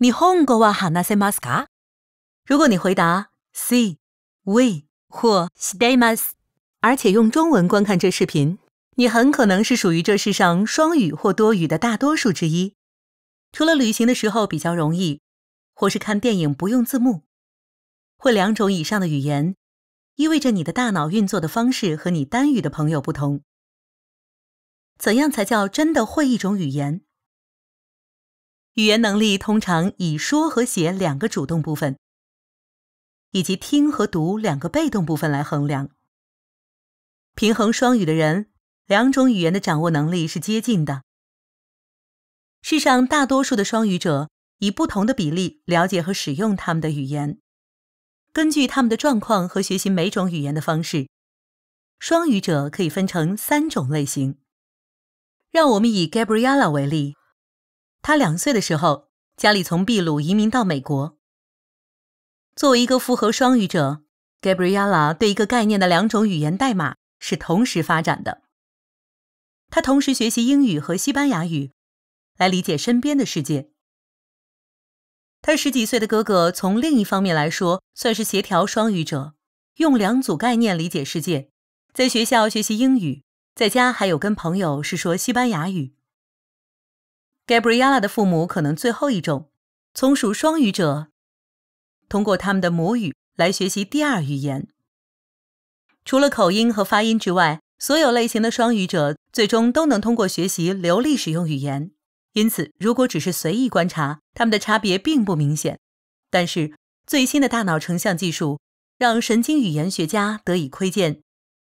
你会过话汉纳塞马斯卡？如果你回答 C、We 或 Staymas，而且用中文观看这视频，你很可能是属于这世上双语或多语的大多数之一。除了旅行的时候比较容易，或是看电影不用字幕，会两种以上的语言，意味着你的大脑运作的方式和你单语的朋友不同。怎样才叫真的会一种语言？语言能力通常以说和写两个主动部分，以及听和读两个被动部分来衡量。平衡双语的人，两种语言的掌握能力是接近的。世上大多数的双语者以不同的比例了解和使用他们的语言。根据他们的状况和学习每种语言的方式，双语者可以分成三种类型。让我们以 Gabriella 为例，他两岁的时候，家里从秘鲁移民到美国。作为一个复合双语者，Gabriella 对一个概念的两种语言代码是同时发展的。他同时学习英语和西班牙语，来理解身边的世界。他十几岁的哥哥从另一方面来说，算是协调双语者，用两组概念理解世界，在学校学习英语。在家还有跟朋友是说西班牙语。Gabriella 的父母可能最后一种，从属双语者，通过他们的母语来学习第二语言。除了口音和发音之外，所有类型的双语者最终都能通过学习流利使用语言。因此，如果只是随意观察，他们的差别并不明显。但是，最新的大脑成像技术让神经语言学家得以窥见。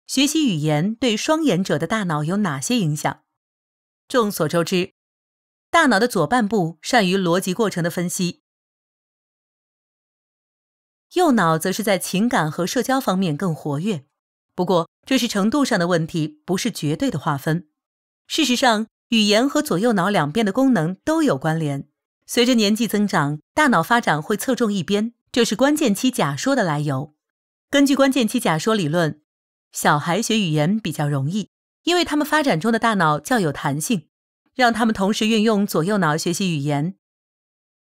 学习语言对双眼者的大脑有哪些影响？众所周知，大脑的左半部善于逻辑过程的分析，右脑则是在情感和社交方面更活跃。不过，这是程度上的问题，不是绝对的划分。事实上，语言和左右脑两边的功能都有关联。随着年纪增长，大脑发展会侧重一边，这是关键期假说的来由。根据关键期假说理论。小孩学语言比较容易，因为他们发展中的大脑较有弹性，让他们同时运用左右脑学习语言。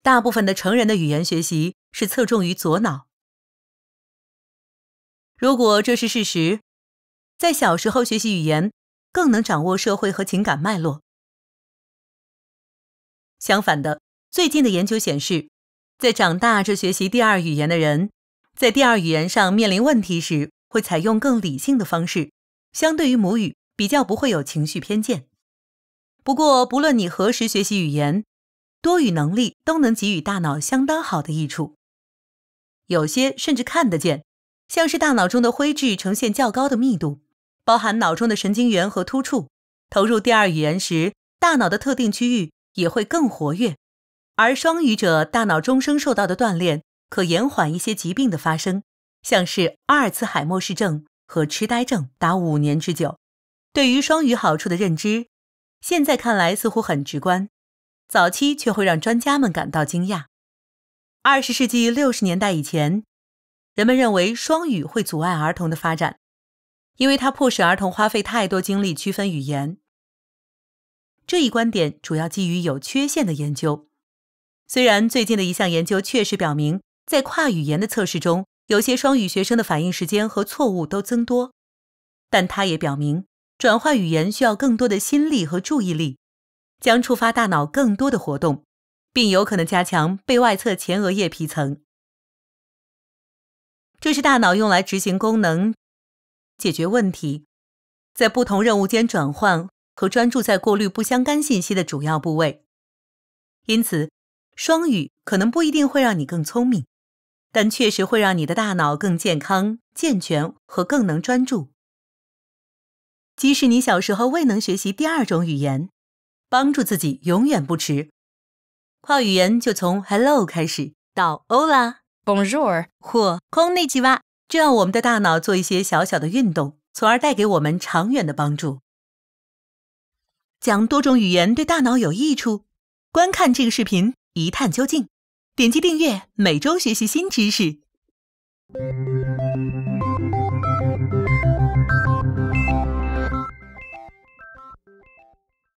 大部分的成人的语言学习是侧重于左脑。如果这是事实，在小时候学习语言更能掌握社会和情感脉络。相反的，最近的研究显示，在长大这学习第二语言的人，在第二语言上面临问题时。会采用更理性的方式，相对于母语比较不会有情绪偏见。不过，不论你何时学习语言，多语能力都能给予大脑相当好的益处。有些甚至看得见，像是大脑中的灰质呈现较高的密度，包含脑中的神经元和突触。投入第二语言时，大脑的特定区域也会更活跃，而双语者大脑终生受到的锻炼，可延缓一些疾病的发生。像是阿尔茨海默氏症和痴呆症达五年之久。对于双语好处的认知，现在看来似乎很直观，早期却会让专家们感到惊讶。二十世纪六十年代以前，人们认为双语会阻碍儿童的发展，因为它迫使儿童花费太多精力区分语言。这一观点主要基于有缺陷的研究，虽然最近的一项研究确实表明，在跨语言的测试中。有些双语学生的反应时间和错误都增多，但他也表明，转换语言需要更多的心力和注意力，将触发大脑更多的活动，并有可能加强背外侧前额叶皮层。这是大脑用来执行功能、解决问题、在不同任务间转换和专注在过滤不相干信息的主要部位。因此，双语可能不一定会让你更聪明。但确实会让你的大脑更健康、健全和更能专注。即使你小时候未能学习第二种语言，帮助自己永远不迟。跨语言就从 “hello” 开始，到 “Hola”、“Bonjour” 或 “Konnichiwa”，这样我们的大脑做一些小小的运动，从而带给我们长远的帮助。讲多种语言对大脑有益处，观看这个视频一探究竟。点击订阅，每周学习新知识。